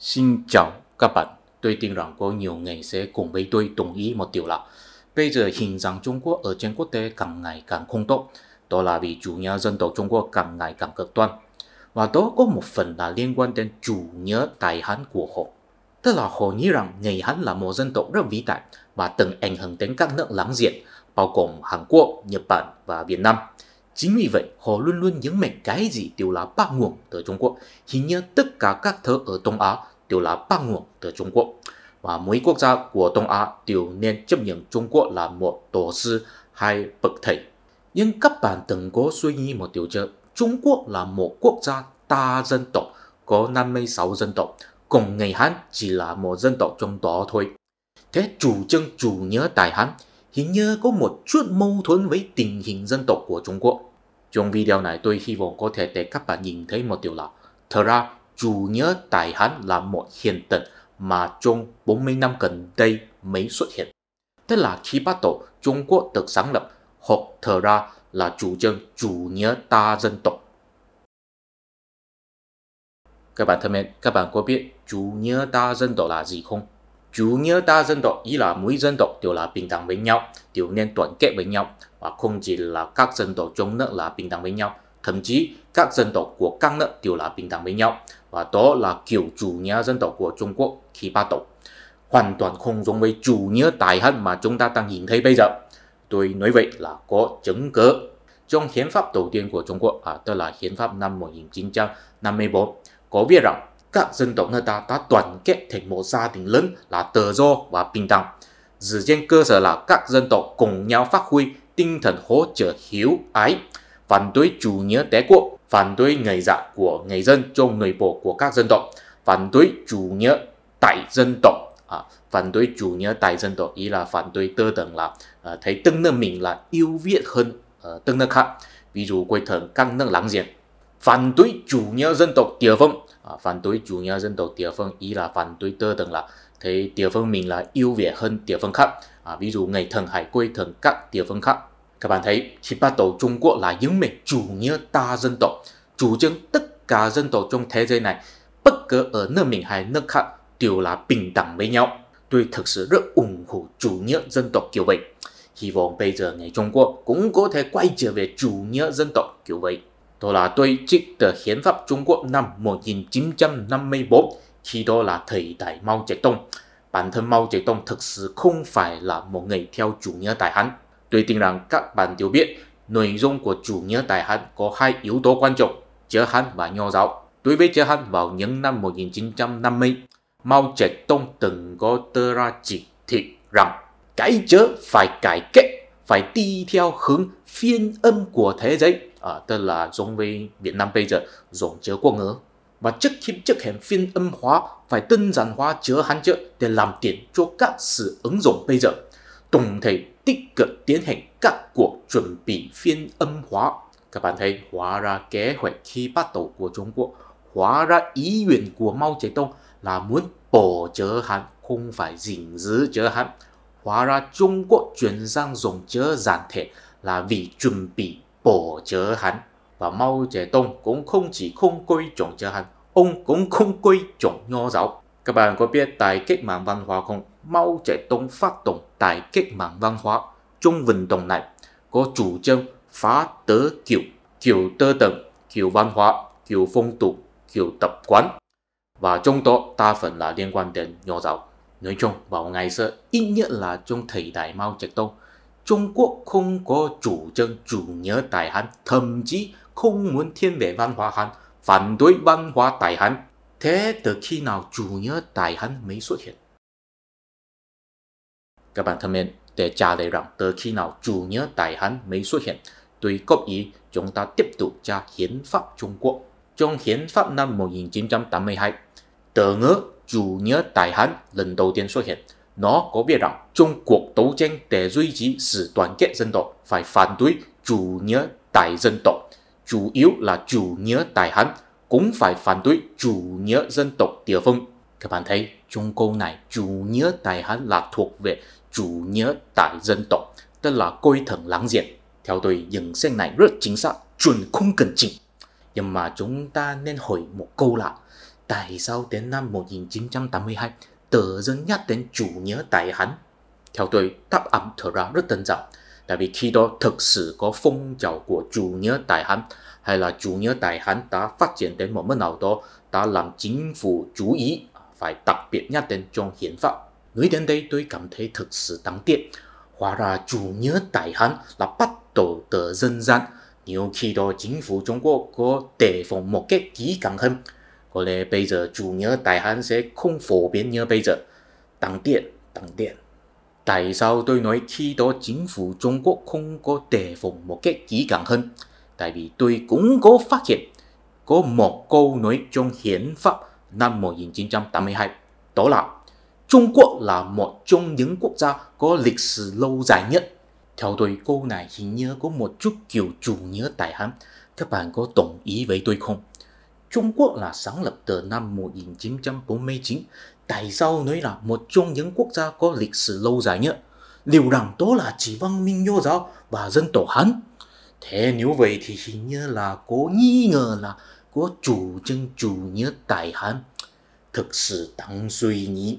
Xin chào các bạn, tôi tin rằng có nhiều người sẽ cùng với tôi đồng ý một điều là bây giờ hình dạng Trung Quốc ở trên quốc tế càng ngày càng không tốt, đó là vì chủ nghĩa dân tộc Trung Quốc càng ngày càng cực đoan. Và đó có một phần là liên quan đến chủ nghĩa Đại Hán của họ. Tức là họ nghĩ rằng người Hán là một dân tộc rất vĩ đại và từng ảnh hưởng đến các nước láng giềng, bao gồm Hàn Quốc, Nhật Bản và Việt Nam. Chính vì vậy, họ luôn luôn nhấn mạnh cái gì đều là bắt nguồn từ Trung Quốc. Hình như tất cả các thứ ở Đông Á đều là bắt nguồn từ Trung Quốc. Và mỗi quốc gia của Đông Á đều nên chấp nhận Trung Quốc là một tổ sư hay bậc thầy. Nhưng các bạn từng có suy nghĩ một điều chứ. Trung Quốc là một quốc gia đa dân tộc, có 56 dân tộc, cùng người Hán chỉ là một dân tộc trong đó thôi. Thế chủ trương chủ nghĩa Đại Hán hình như có một chút mâu thuẫn với tình hình dân tộc của Trung Quốc. Trong video này tôi hy vọng có thể để các bạn nhìn thấy một điều là thật ra chủ nghĩa đại Hán là một hiện tượng mà trong 40 năm gần đây mới xuất hiện. Tức là khi bắt đầu Trung Quốc được sáng lập hoặc thật ra là chủ trương chủ nghĩa đa dân tộc. Các bạn thân mến, các bạn có biết chủ nghĩa đa dân tộc là gì không? chủ nghĩa đa dân tộc ý là mỗi dân tộc đều là bình đẳng với nhau đều nên đoàn kết với nhau và không chỉ là các dân tộc trong nước là bình đẳng với nhau thậm chí các dân tộc của các nước đều là bình đẳng với nhau và đó là kiểu chủ nghĩa dân tộc của Trung Quốc khi bắt đầu hoàn toàn không giống với chủ nghĩa đại hận mà chúng ta đang nhìn thấy bây giờ tôi nói vậy là có chứng cứ trong hiến pháp đầu tiên của Trung Quốc à, tức là hiến pháp năm 1954 có viết rằng các dân tộc nơi ta đã đoàn kết thành một gia đình lớn là tự do và bình đẳng. Dựa trên cơ sở là các dân tộc cùng nhau phát huy tinh thần hỗ trợ hiếu ái, phản đối chủ nghĩa đế quốc, phản đối ngày dạ của người dân trong nội bộ của các dân tộc, phản đối chủ nghĩa tại dân tộc à, phản đối chủ nghĩa tại dân tộc ý là phản đối tư tưởng là à, thấy từng nước mình là yêu việt hơn à, từng nước khác ví dụ quê thường căng nước láng giềng phản đối chủ nghĩa dân tộc địa phương à, phản đối chủ nghĩa dân tộc địa phương ý là phản đối tư tưởng là thấy địa phương mình là ưu việt hơn địa phương khác à, ví dụ ngày thần hải quê thần các địa phương khác các bạn thấy khi bắt đầu Trung Quốc là những mệnh chủ nghĩa đa dân tộc chủ trương tất cả dân tộc trong thế giới này bất cứ ở nước mình hay nước khác đều là bình đẳng với nhau tôi thực sự rất ủng hộ chủ nghĩa dân tộc kiểu vậy hy vọng bây giờ người Trung Quốc cũng có thể quay trở về chủ nghĩa dân tộc kiểu vậy đó là tôi trích từ Hiến pháp Trung Quốc năm 1954 khi đó là thời đại Mao Trạch Đông. Bản thân Mao Trạch Đông thực sự không phải là một người theo chủ nghĩa đại Hán. Tôi tin rằng các bạn đều biết nội dung của chủ nghĩa đại Hán có hai yếu tố quan trọng, chế Hán và Nho giáo. Đối với chế Hán vào những năm 1950, Mao Trạch Đông từng có tơ ra chỉ thị rằng cái chế phải cải cách, phải đi theo hướng phiên âm của thế giới à, ờ, tức là giống với Việt Nam bây giờ dùng chữ quốc ngữ và trước khi trước hẻm phiên âm hóa phải đơn giản hóa chữ hán chữ để làm tiền cho các sự ứng dụng bây giờ đồng thời tích cực tiến hành các cuộc chuẩn bị phiên âm hóa các bạn thấy hóa ra kế hoạch khi bắt đầu của Trung Quốc hóa ra ý nguyện của Mao Trạch Đông là muốn bỏ chữ Hán không phải gìn giữ chữ Hán hóa ra Trung Quốc chuyển sang dùng chữ giản thể là vì chuẩn bị bỏ chớ hắn và Mao Trè Tông cũng không chỉ không quy chuẩn cho hắn, ông cũng không quy chuẩn nho giáo. Các bạn có biết tại cách mạng văn hóa không? Mao Trè Tông phát động tại cách mạng văn hóa. Trong vận động này có chủ trương phá tớ kiểu, kiểu tơ tầng, kiểu văn hóa, kiểu phong tục, kiểu tập quán. Và trong đó đa phần là liên quan đến nho giáo. Nói chung vào ngày xưa, ít nhất là trong thời đại Mao Trạch Tông Trung Quốc không có chủ trương chủ nghĩa Đại Hàn, thậm chí không muốn thiên về văn hóa Hàn, phản đối văn hóa Đại Hàn. Thế từ khi nào chủ nghĩa Đại Hàn mới xuất hiện? Các bạn thân mến, để trả lời rằng từ khi nào chủ nghĩa Đại Hàn mới xuất hiện, tôi góp ý chúng ta tiếp tục tra Hiến pháp Trung Quốc. Trong Hiến pháp năm 1982, từ ngữ chủ nghĩa Đại Hàn lần đầu tiên xuất hiện – nó có biết rằng Trung Quốc đấu tranh để duy trì sự đoàn kết dân tộc phải phản đối chủ nghĩa tại dân tộc, chủ yếu là chủ nghĩa tại Hán, cũng phải phản đối chủ nghĩa dân tộc địa phương. Các bạn thấy trong câu này chủ nghĩa tại Hán là thuộc về chủ nghĩa tại dân tộc, tức là coi thường láng giềng. Theo tôi, dựng xét này rất chính xác, chuẩn không cần chỉnh. Nhưng mà chúng ta nên hỏi một câu là tại sao đến năm 1982 tự dưng nhắc đến chủ nghĩa đại hắn. Theo tôi, đáp án thở ra rất đơn giản. Tại vì khi đó thực sự có phong trào của chủ nghĩa đại hắn hay là chủ nghĩa đại hắn đã phát triển đến một mức nào đó đã làm chính phủ chú ý phải đặc biệt nhắc đến trong hiến pháp. Nói đến đây tôi cảm thấy thực sự đáng tiếc. Hóa ra chủ nghĩa đại hắn là bắt đầu từ dân gian. Nhiều khi đó chính phủ Trung Quốc có đề phòng một cách kỹ càng hơn có lẽ bây chủ nghĩa Đại Hán sẽ không phổ biến như bây giờ. Tăng điện, tăng điện. Tại sao tôi khi đó chính phủ Trung Quốc không có đề phòng một cách kỹ càng hơn? Tại vì tôi cũng có phát hiện có một câu nói trong hiến pháp năm 1982. Đó là Trung Quốc là một trong những quốc gia có lịch sử lâu dài nhất. Theo tôi câu này hình như có một chút kiểu chủ nghĩa Đại Hán. Các bạn có đồng ý với tôi không? Trung Quốc là sáng lập từ năm 1949, tại sao nói là một trong những quốc gia có lịch sử lâu dài nhất? Liệu rằng đó là chỉ văn minh nho giáo và dân tộc Hán? Thế nếu vậy thì hình như là có nghi ngờ là có chủ trương chủ nghĩa tại Hán thực sự đáng suy nghĩ.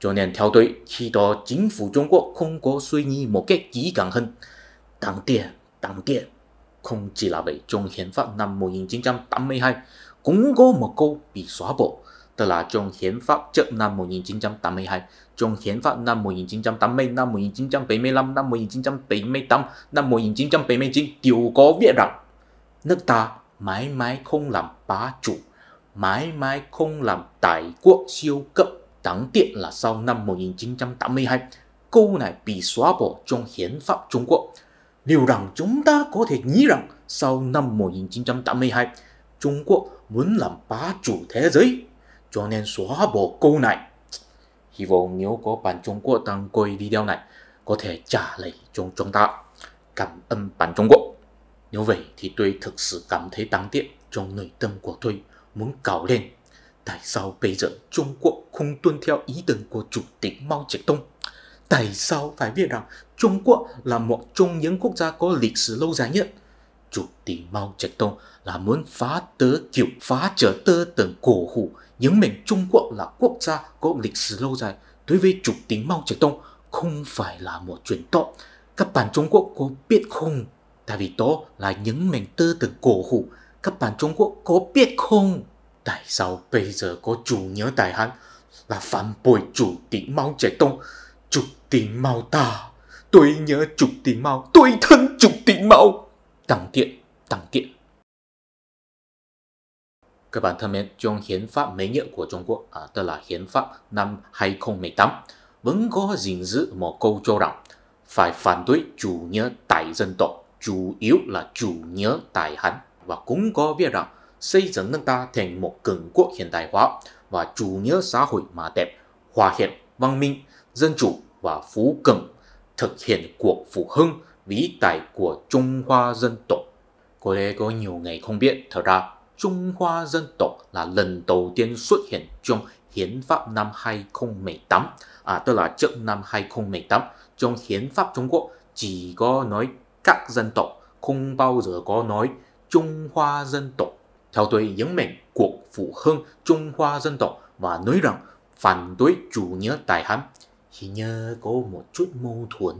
Cho nên theo tôi, khi đó chính phủ Trung Quốc không có suy nghĩ một cách kỹ càng hơn. Đáng tiếc, đáng tiếc, không chỉ là vậy trong hiến pháp năm 1982 cũng có một câu bị xóa bỏ tức là trong hiến pháp trước năm 1982, trong hiến pháp năm 1980, năm 1975, năm 1978, năm 1979 đều có viết rằng nước ta mãi mãi không làm bá chủ, mãi mãi không làm đại quốc siêu cấp. Đáng tiếc là sau năm 1982, câu này bị xóa bỏ trong hiến pháp Trung Quốc. Liệu rằng chúng ta có thể nghĩ rằng sau năm 1982, Trung Quốc muốn làm bá chủ thế giới, cho nên xóa bỏ câu này. Hy vọng nếu có bạn Trung Quốc đang coi video này, có thể trả lời cho chúng ta. Cảm ơn bạn Trung Quốc. Nếu vậy thì tôi thực sự cảm thấy đáng tiếc trong nội tâm của tôi muốn cào lên. Tại sao bây giờ Trung Quốc không tuân theo ý tưởng của Chủ tịch Mao Trạch Đông? Tại sao phải biết rằng Trung Quốc là một trong những quốc gia có lịch sử lâu dài nhất chủ tịch Mao Trạch Đông là muốn phá tớ kiểu phá trở tớ tầng cổ hủ nhấn mạnh Trung Quốc là quốc gia có lịch sử lâu dài đối với chủ tịch Mao Trạch Đông không phải là một chuyện tốt các bạn Trung Quốc có biết không tại vì đó là nhấn mạnh tớ tầng cổ hủ các bạn Trung Quốc có biết không tại sao bây giờ có chủ nhớ Đại Hán là phản bội chủ tịch Mao Trạch Đông chủ tịch Mao ta tôi nhớ chủ tịch Mao tôi thân chủ tịch Mao tăng tiện, tăng tiện. Các bạn thân mến, trong hiến pháp mới nhất của Trung Quốc, à, tức là hiến pháp năm 2018, vẫn có gìn giữ một câu cho rằng phải phản đối chủ nghĩa tại dân tộc, chủ yếu là chủ nghĩa tại Hán và cũng có biết rằng xây dựng nước ta thành một cường quốc hiện đại hóa và chủ nghĩa xã hội mà đẹp, hòa hiệp, văn minh, dân chủ và phú cường, thực hiện cuộc phục hưng vĩ đại của Trung Hoa dân tộc. Có lẽ có nhiều người không biết, thật ra Trung Hoa dân tộc là lần đầu tiên xuất hiện trong Hiến pháp năm 2018, à, tức là trước năm 2018, trong Hiến pháp Trung Quốc chỉ có nói các dân tộc, không bao giờ có nói Trung Hoa dân tộc. Theo tôi nhấn mạnh cuộc phụ hưng Trung Hoa dân tộc và nói rằng phản đối chủ nghĩa tài Hán. thì nhớ có một chút mâu thuẫn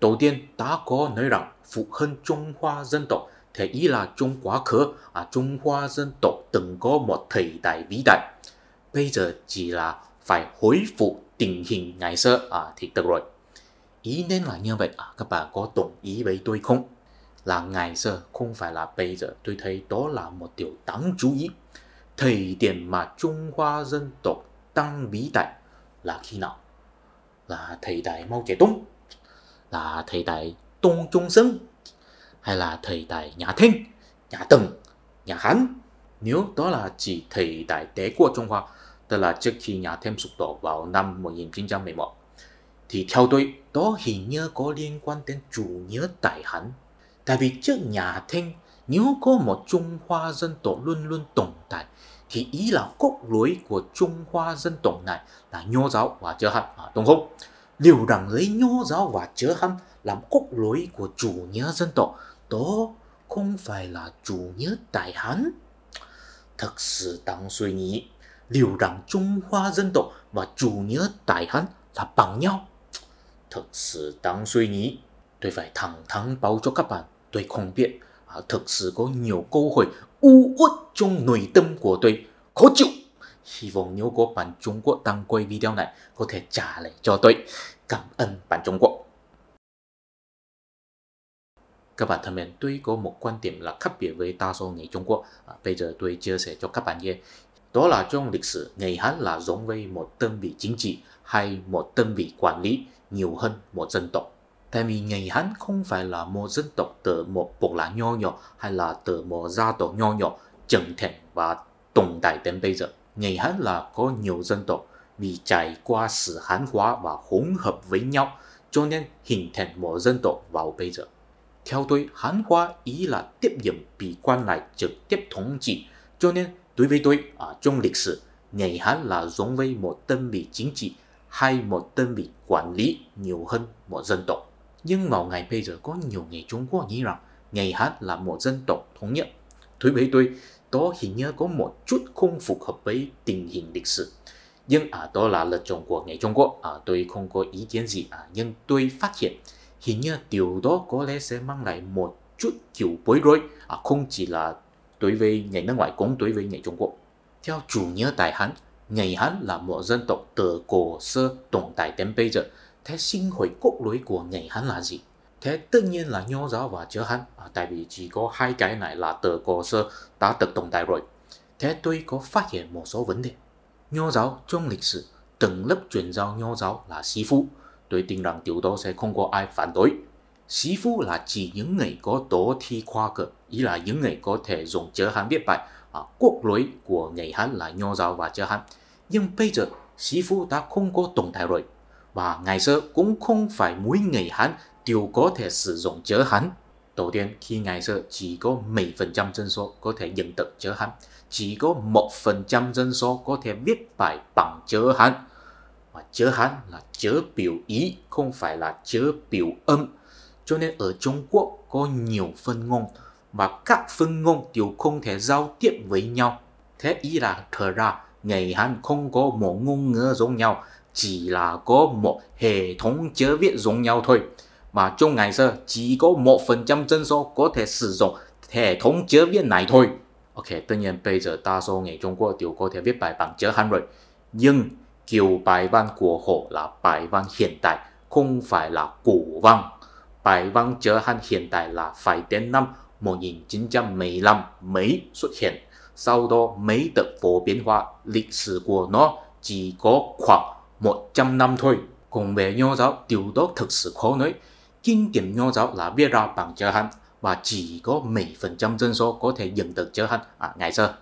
Tổ tiên đã có nói rằng phụ hưng Trung Hoa dân tộc thể ý là trung quá khứ à, Trung Hoa dân tộc từng có một thời đại vĩ đại. Bây giờ chỉ là phải hồi phục tình hình ngày xưa à, thì được rồi. Ý nên là như vậy, à, các bạn có đồng ý với tôi không? Là ngày xưa không phải là bây giờ, tôi thấy đó là một điều đáng chú ý. Thời điểm mà Trung Hoa dân tộc tăng vĩ đại là khi nào? Là thời đại Mao Trạch Đông là thầy tại Tôn Trung Sơn hay là thầy tại nhà Thanh, nhà Tần, nhà Hán. Nếu đó là chỉ thầy tại đế quốc Trung Hoa, tức là trước khi nhà Thanh sụp đổ vào năm 1911, thì theo tôi, đó hình như có liên quan đến chủ nghĩa đại Hán. Tại vì trước nhà Thanh, nếu có một Trung Hoa dân tộc luôn luôn tồn tại, thì ý là cốt lối của Trung Hoa dân tộc này là Nho giáo và chớ hạn và không Húc điều rằng lấy nho giáo và chớ hâm làm cốt lối của chủ nghĩa dân tộc đó không phải là chủ nghĩa đại Hán. Thật sự đáng suy nghĩ, điều rằng Trung Hoa dân tộc và chủ nghĩa đại Hán là bằng nhau. Thật sự đáng suy nghĩ, tôi phải thẳng thắn báo cho các bạn, tôi không biết, à, thực sự có nhiều câu hỏi u uất trong nội tâm của tôi, khó chịu. Hy vọng nếu có bạn Trung Quốc đang quay video này có thể trả lại cho tôi. Cảm ơn bạn Trung Quốc. Các bạn thân mến, tôi có một quan điểm là khác biệt với đa số người Trung Quốc. À, bây giờ tôi chia sẻ cho các bạn nghe. Đó là trong lịch sử, ngày Hán là giống với một đơn vị chính trị hay một đơn vị quản lý nhiều hơn một dân tộc. Tại vì ngày Hán không phải là một dân tộc từ một bộ lạc nho nhỏ hay là từ một gia tộc nho nhỏ trưởng thành và tồn tại đến bây giờ người Hán là có nhiều dân tộc vì trải qua sự Hán hóa và hỗn hợp với nhau cho nên hình thành một dân tộc vào bây giờ. Theo tôi, Hán hóa ý là tiếp nhận bị quan lại trực tiếp thống trị cho nên đối với tôi ở trong lịch sử người Hán là giống với một đơn vị chính trị hay một đơn vị quản lý nhiều hơn một dân tộc. Nhưng vào ngày bây giờ có nhiều người Trung Quốc nghĩ rằng ngày hán là một dân tộc thống nhất. Đối với tôi, đó hình như có một chút không phù hợp với tình hình lịch sử nhưng à, đó là luật Trung Quốc người Trung Quốc à, tôi không có ý kiến gì à, nhưng tôi phát hiện hình như điều đó có lẽ sẽ mang lại một chút kiểu bối rối à, không chỉ là đối với người nước ngoài cũng đối với người Trung Quốc theo chủ nghĩa Đại Hán người Hán là một dân tộc từ cổ xưa tồn tại đến bây giờ thế sinh hoạt quốc lối của người Hán là gì thế đương nhiên là nho giáo và chở hắn à, tại vì chỉ có hai cái này là từ cổ sơ đã được tồn tại rồi thế tôi có phát hiện một số vấn đề nho giáo trong lịch sử từng lớp truyền giao nho giáo là sĩ phu tôi tin rằng điều đó sẽ không có ai phản đối sĩ phu là chỉ những người có tố thi khoa cử ý là những người có thể dùng chữ hán viết bài à, quốc lối của người hán là nho giáo và chữ hán nhưng bây giờ sĩ phu đã không có tồn tại rồi và ngày xưa cũng không phải mỗi người hán đều có thể sử dụng chữ Hán. Đầu tiên, khi ngày xưa chỉ có 7% dân số có thể nhận được chữ Hán, Chỉ có 1% dân số có thể viết bài bằng chữ Hán. Mà chữ Hán là chữ biểu ý, không phải là chữ biểu âm. Cho nên ở Trung Quốc có nhiều phân ngôn và các phân ngôn đều không thể giao tiếp với nhau. Thế ý là thở ra, ngày Hán không có một ngôn ngữ giống nhau, chỉ là có một hệ thống chữ viết giống nhau thôi và trong ngày xưa chỉ có một phần trăm dân số có thể sử dụng hệ thống chữ viết này thôi. Ok, tất nhiên bây giờ đa số người Trung Quốc đều có thể viết bài bằng chữ Hán rồi. Nhưng kiểu bài văn của họ là bài văn hiện tại, không phải là cổ văn. Bài văn chữ Hán hiện tại là phải đến năm 1915 mới xuất hiện. Sau đó mới được phổ biến hóa lịch sử của nó chỉ có khoảng 100 năm thôi. Cùng về nhau giáo, điều đó thực sự khó nói kinh nghiệm nho giáo là viết ra bằng chữ Hán và chỉ có 7% dân số có thể nhận được chữ Hán à, ngày xưa.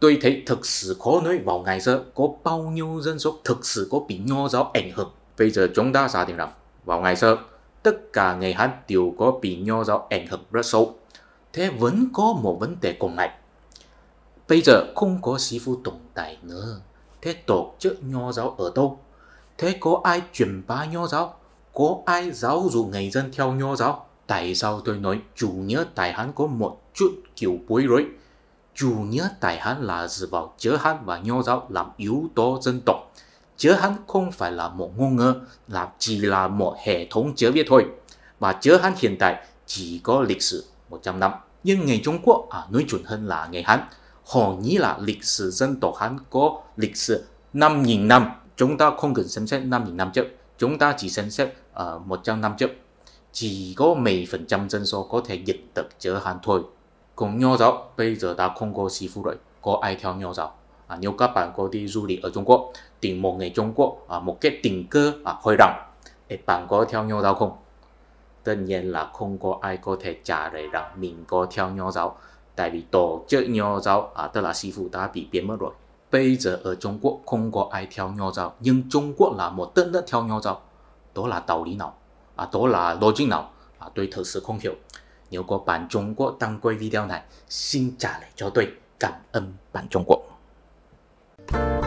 Tôi thấy thực sự khó nói vào ngày xưa có bao nhiêu dân số thực sự có bị nho giáo ảnh hưởng. Bây giờ chúng ta xác định rằng vào ngày xưa tất cả người Hán đều có bị nho giáo ảnh hưởng rất sâu. Thế vẫn có một vấn đề cùng ngại. Bây giờ không có sĩ phu tồn tại nữa. Thế tổ chức nho giáo ở đâu? Thế có ai truyền bá nho giáo? có ai giáo dục người dân theo nho giáo? Tại sao tôi nói chủ nghĩa tại Hán có một chút kiểu bối rối? Chủ nghĩa tại Hán là dựa vào chữ Hán và nho giáo làm yếu tố dân tộc. Chữ Hán không phải là một ngôn ngữ, là chỉ là một hệ thống chữ viết thôi. Và chữ Hán hiện tại chỉ có lịch sử 100 năm. Nhưng người Trung Quốc à, nói chuẩn hơn là người Hán. Họ nghĩ là lịch sử dân tộc Hán có lịch sử 5.000 năm. Chúng ta không cần xem xét 5.000 năm trước. Chúng ta chỉ xem xét Ờ, trăm năm 150 chỉ có mấy phần trăm dân số có thể dịch được chữ Hán thôi. Cũng nho giáo bây giờ đã không có sư phụ rồi, có ai theo nho giáo? À, nếu các bạn có đi du lịch ở Trung Quốc, tìm một người Trung Quốc, à, một cái tình cơ à, hội đồng, thì bạn có theo nho giáo không? Tất nhiên là không có ai có thể trả lời rằng mình có theo nho giáo, tại vì tổ chức nho giáo, à, tức là sư phụ đã bị biến mất rồi. Bây giờ ở Trung Quốc không có ai theo nhau giáo, nhưng Trung Quốc là một đất nước theo nhau giáo đó là 道理脑啊，đó là 逻辑脑啊，对特色空调。nếu có bạn Trung Quốc đăng quay video này, xin trả lại cho tôi. Cảm ơn bạn Trung Quốc.